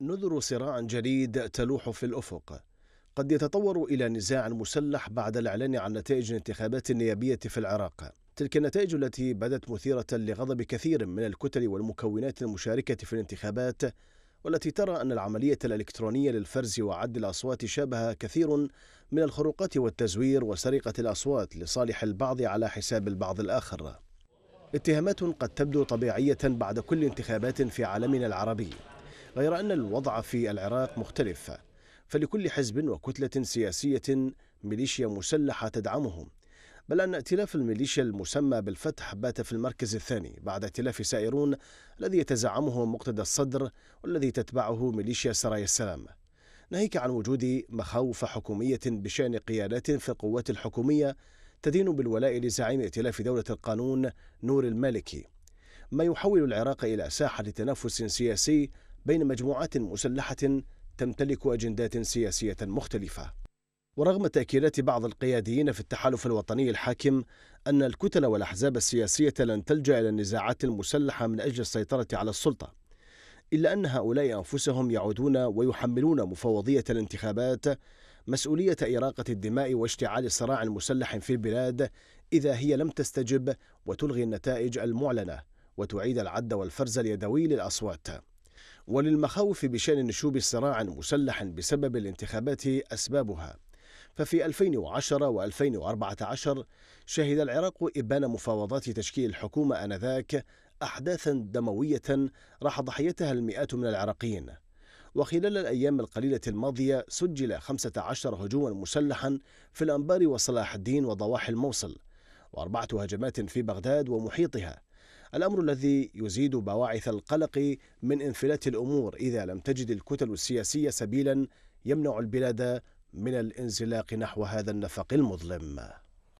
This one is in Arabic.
نذر صراع جديد تلوح في الأفق قد يتطور إلى نزاع مسلح بعد الإعلان عن نتائج الانتخابات النيابية في العراق تلك النتائج التي بدت مثيرة لغضب كثير من الكتل والمكونات المشاركة في الانتخابات والتي ترى أن العملية الإلكترونية للفرز وعد الأصوات شابه كثير من الخروقات والتزوير وسرقة الأصوات لصالح البعض على حساب البعض الآخر اتهامات قد تبدو طبيعية بعد كل انتخابات في عالمنا العربي غير أن الوضع في العراق مختلف فلكل حزب وكتلة سياسية ميليشيا مسلحة تدعمهم بل أن ائتلاف الميليشيا المسمى بالفتح بات في المركز الثاني بعد ائتلاف سائرون الذي يتزعمه مقتدى الصدر والذي تتبعه ميليشيا سرايا السلام ناهيك عن وجود مخاوف حكومية بشأن قيادات في القوات الحكومية تدين بالولاء لزعيم ائتلاف دولة القانون نور المالكي ما يحول العراق إلى ساحة تنافس سياسي بين مجموعات مسلحة تمتلك أجندات سياسية مختلفة ورغم تأكيدات بعض القياديين في التحالف الوطني الحاكم أن الكتل والأحزاب السياسية لن تلجأ إلى النزاعات المسلحة من أجل السيطرة على السلطة إلا أن هؤلاء أنفسهم يعودون ويحملون مفوضية الانتخابات مسؤولية إراقة الدماء واشتعال صراع مسلح في البلاد إذا هي لم تستجب وتلغي النتائج المعلنة وتعيد العد والفرز اليدوي للأصوات وللمخاوف بشأن نشوب صراع مسلح بسبب الانتخابات أسبابها ففي 2010 و2014 شهد العراق إبان مفاوضات تشكيل الحكومة آنذاك أحداثا دموية راح ضحيتها المئات من العراقيين وخلال الأيام القليلة الماضية سجل 15 هجوما مسلحا في الأنبار وصلاح الدين وضواحي الموصل وأربعة هجمات في بغداد ومحيطها الأمر الذي يزيد بواعث القلق من انفلات الأمور إذا لم تجد الكتل السياسية سبيلا يمنع البلاد من الانزلاق نحو هذا النفق المظلم